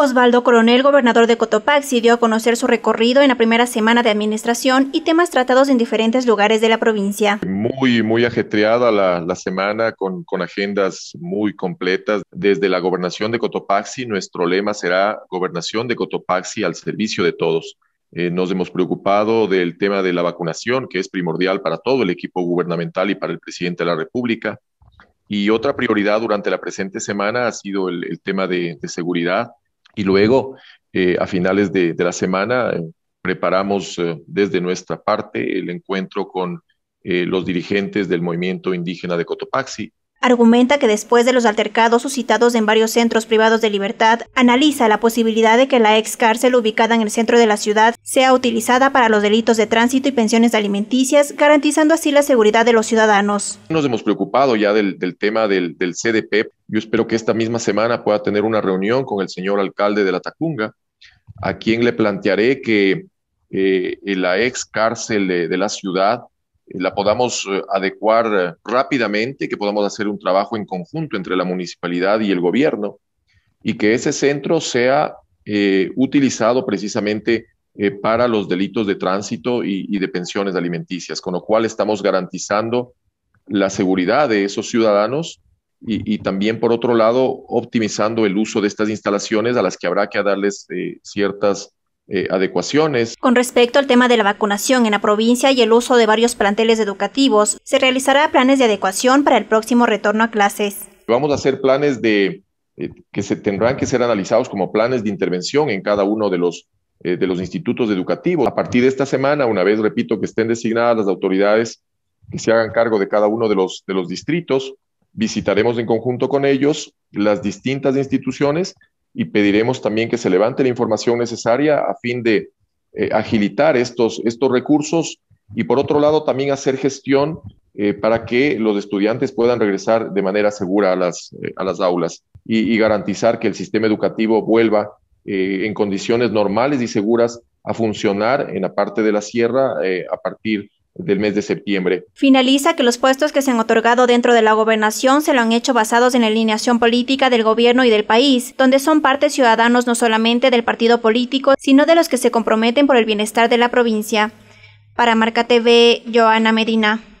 Osvaldo Coronel, gobernador de Cotopaxi, dio a conocer su recorrido en la primera semana de administración y temas tratados en diferentes lugares de la provincia. Muy, muy ajetreada la, la semana con, con, agendas muy completas. Desde la gobernación de Cotopaxi, nuestro lema será gobernación de Cotopaxi al servicio de todos. Eh, nos hemos preocupado del tema de la vacunación, que es primordial para todo el equipo gubernamental y para el presidente de la República. Y otra prioridad durante la presente semana ha sido el, tema de, de seguridad y luego, eh, a finales de, la semana, eh, preparamos eh, desde nuestra parte el encuentro con los dirigentes del movimiento indígena de Cotopaxi, Argumenta que después de los altercados suscitados en varios centros privados de libertad, analiza la posibilidad de que la ex cárcel ubicada en el centro de la ciudad sea utilizada para los delitos de tránsito y pensiones alimenticias, garantizando así la seguridad de los ciudadanos. Nos hemos preocupado ya del, tema del, CDP. Yo espero que esta misma semana pueda tener una reunión con el señor alcalde de la Tacunga, a quien le plantearé que eh, la ex cárcel de la ciudad eh, la podamos eh, adecuar eh, rápidamente, que podamos hacer un trabajo en conjunto entre la municipalidad y el gobierno y que ese centro sea utilizado precisamente para los delitos de tránsito y, de pensiones alimenticias, con lo cual estamos garantizando la seguridad de esos ciudadanos y, también, por otro lado, optimizando el uso de estas instalaciones a las que habrá que darles ciertas eh, adecuaciones. Con respecto al tema de la vacunación en la provincia y el uso de varios planteles educativos, se realizará planes de adecuación para el próximo retorno a clases. Vamos a hacer planes de eh, que se tendrán que ser analizados como planes de intervención en cada uno de los eh, de los institutos educativos. A partir de esta semana, una vez repito que estén designadas las autoridades que se hagan cargo de cada uno de los de los distritos, visitaremos en conjunto con ellos las distintas instituciones y pediremos también que se levante la información necesaria a fin de agilizar eh, agilitar estos, estos recursos y por otro lado también hacer gestión eh, para que los estudiantes puedan regresar de manera segura a las, eh, a las aulas y, garantizar que el sistema educativo vuelva en condiciones normales y seguras a funcionar en la parte de la sierra a partir de del mes de septiembre. Finaliza que los puestos que se han otorgado dentro de la gobernación se lo han hecho basados en la alineación política del gobierno y del país, donde son parte ciudadanos no solamente del partido político, sino de los que se comprometen por el bienestar de la provincia. Para Marca TV, Joana Medina.